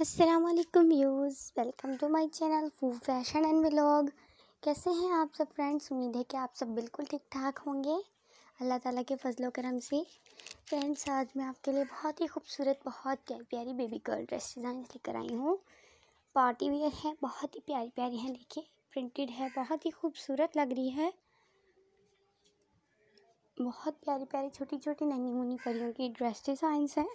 अस्सलाम वालेकुम welcome to my channel food fashion and vlog कैसे हैं आप सब फ्रेंड्स उम्मीद है कि आप सब बिल्कुल ठीक ठाक होंगे अल्लाह ताला के फजलो करम से फ्रेंड्स आज मैं आपके लिए बहुत ही खूबसूरत बहुत प्यारी प्यारी बेबी गर्ल ड्रेस डिज़ाइन लेकर आई हूँ पार्टी वेयर है बहुत ही प्यारी प्यारी हैं देखिए प्रिंटेड है बहुत ही खूबसूरत लग रही है बहुत प्यारी प्यारी छोटी छोटी नन्ही मुन्नी परियों की ड्रेस डिज़ाइंस हैं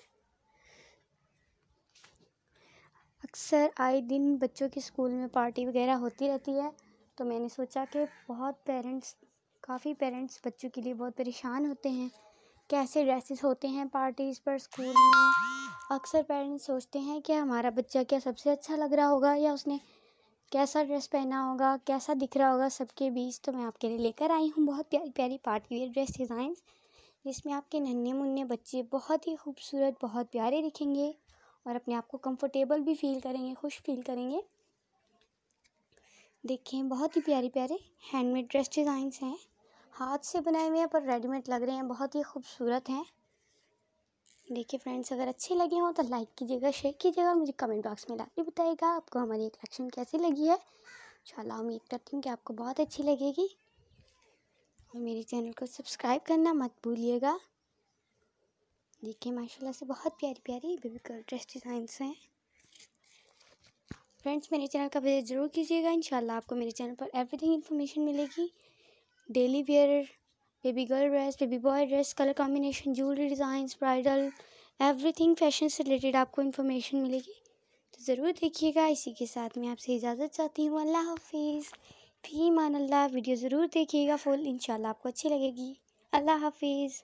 अक्सर आए दिन बच्चों की स्कूल में पार्टी वगैरह होती रहती है तो मैंने सोचा कि बहुत पेरेंट्स काफ़ी पेरेंट्स बच्चों के लिए बहुत परेशान होते हैं कैसे ड्रेसेस होते हैं पार्टीज़ पर स्कूल में अक्सर पेरेंट्स सोचते हैं कि हमारा बच्चा क्या सबसे अच्छा लग रहा होगा या उसने कैसा ड्रेस पहना होगा कैसा दिख रहा होगा सबके बीच तो मैं आपके लिए लेकर आई हूँ बहुत प्यारी प्यारी पार्टी वेयर ड्रेस डिज़ाइंस जिसमें आपके नन्हे मुन्ने बच्चे बहुत ही खूबसूरत बहुत प्यारे दिखेंगे और अपने आप को कंफर्टेबल भी फील करेंगे खुश फील करेंगे देखें बहुत ही प्यारे प्यारे हैंडमेड ड्रेस डिज़ाइंस हैं हाथ से बनाए हुए हैं पर रेडीमेड लग रहे हैं बहुत ही खूबसूरत हैं देखिए फ्रेंड्स अगर अच्छे लगे हों तो लाइक कीजिएगा शेयर कीजिएगा और मुझे कमेंट बॉक्स में लाजमी बताइएगा आपको हमारी ये कलेक्शन कैसी लगी है इंशाल्लाह उम्मीद करती हूँ कि आपको बहुत अच्छी लगेगी और मेरे चैनल को सब्सक्राइब करना मत भूलिएगा देखिए माशाल्लाह से बहुत प्यारी प्यारी बेबी गर्ल ड्रेस डिज़ाइंस हैं फ्रेंड्स मेरे चैनल का विजिट ज़रूर कीजिएगा इन आपको मेरे चैनल पर एवरीथिंग इन्फॉर्मेशन मिलेगी daily wear baby girl dress baby boy dress colour combination jewellery designs bridal everything fashion से रिलेटेड आपको इन्फॉर्मेशन मिलेगी तो ज़रूर देखिएगा इसी के साथ मैं आपसे इजाज़त चाहती हूँ अल्लाह हाफिज़ फ़ी मान अल्लाह वीडियो ज़रूर देखिएगा फुल इंशाल्लाह आपको अच्छी लगेगी अल्लाह हाफिज़